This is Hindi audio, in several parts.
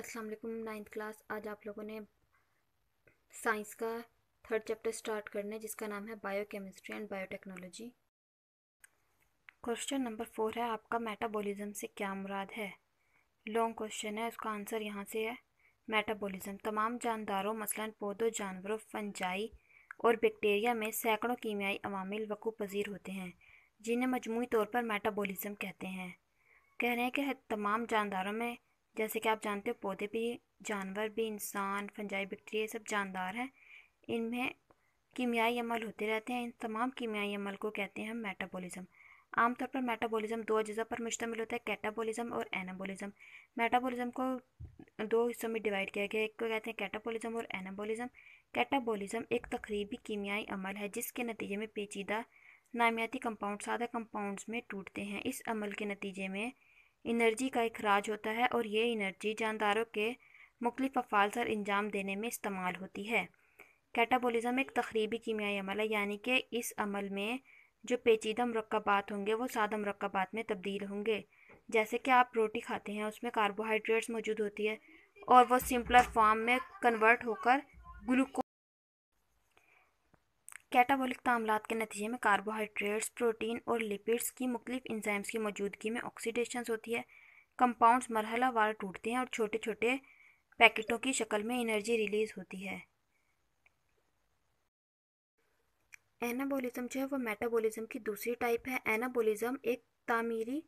अस्सलाम वालेकुम नाइन्थ क्लास आज आप लोगों ने साइंस का थर्ड चैप्टर स्टार्ट करना है जिसका नाम है biochemistry and biotechnology question number four है आपका मेटाबॉलिज्म से क्या मुराद है लॉन्ग क्वेश्चन है उसका आंसर यहाँ से है मेटाबॉलिज्म तमाम जानदारों मसलन पौधों जानवरों फंजाई और बैक्टीरिया में सैकड़ों कीमियाई अवामिल वकू पजीर होते हैं जिन्हें मजमू तौर पर मेटाबॉलिज्म कहते हैं कह रहे हैं कि तमाम जानदारों में जैसे कि आप जानते हो पौधे भी जानवर भी इंसान फंजाई बैक्टीरिया सब जानदार हैं इनमें कीमियाई अमल होते रहते हैं इन तमाम कीमियाई अमल को कहते हैं हम आम आमतौर पर मेटाबॉलिज्म दो अज्जा पर मुश्तमिल होता है कैटाबॉलिज्म और एनाबॉलिज्म मेटाबॉलिज्म को दो हिस्सों में डिवाइड किया गया एक को कहते हैं कैटाबॉलिज्म और एनाबॉलिज्म कैटाबॉलिज्म एक तकरीबी कीमियाई अमल है जिसके नतीजे में पेचीदा नामियाती कंपाउंड सादा कंपाउंड्स में टूटते हैं इस अमल के नतीजे में एनर्जी का अखराज होता है और ये एनर्जी जानदारों के मुख्तफ अफ़ाल सर अंजाम देने में इस्तेमाल होती है कैटाबोलिज़म एक तकरीबी कीमियाई अमल है यानी कि इस अमल में जो पेचीदा मरकबात होंगे वो सादा मरकबात में तब्दील होंगे जैसे कि आप रोटी खाते हैं उसमें कार्बोहाइड्रेट्स मौजूद होती है और वो सिंपलर फॉर्म में कन्वर्ट होकर ग्लूको कैटाबॉलिक तामलात के नतीजे में कार्बोहाइड्रेट्स प्रोटीन और लिपिड्स की मुख्तफ इंजाइम्स की मौजूदगी में ऑक्सीडेशन होती है कंपाउंड्स मरहला वार टूटते हैं और छोटे छोटे पैकेटों की शक्ल में एनर्जी रिलीज होती है एनाबोलिज्म जो है वो मेटाबॉलिज्म की दूसरी टाइप है एनाबोलिज्म एक तामीरी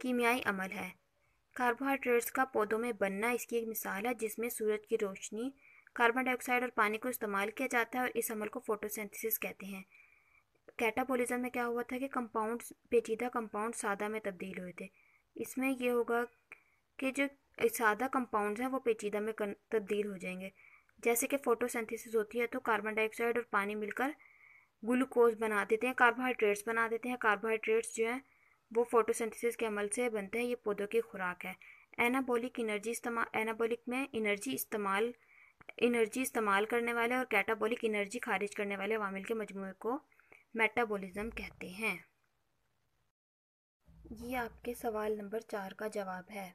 कीमियाई अमल है कार्बोहाइड्रेट्स का पौधों में बनना इसकी एक मिसाल है जिसमें सूरज की रोशनी कार्बन डाइऑक्साइड और पानी को इस्तेमाल किया जाता है और इस अमल को फोटोसिंथेसिस कहते हैं कैटाबोलिज्म में क्या हुआ था कि कंपाउंड पेचीदा कंपाउंड सादा में तब्दील हुए थे इसमें यह होगा कि जो सादा कंपाउंड्स हैं वो पेचीदा में तब्दील हो जाएंगे जैसे कि फोटोसिंथेसिस होती है तो कार्बन डाइऑक्साइड और पानी मिलकर ग्लूकोज बना देते हैं कार्बोहाइड्रेट्स बना देते हैं कार्बोहाइड्रेट्स जो हैं वो फोटोसिंथेसिस के अमल से बनते हैं ये पौधों की खुराक है एनाबॉलिक एनर्जी इस्तेमाल एनाबॉलिक में एनर्जी इस्तेमाल एनर्जी इस्तेमाल करने वाले और कैटाबॉलिक एनर्जी खारिज करने वाले वामिल के मजमू को मेटाबॉलिज्म कहते हैं ये आपके सवाल नंबर चार का जवाब है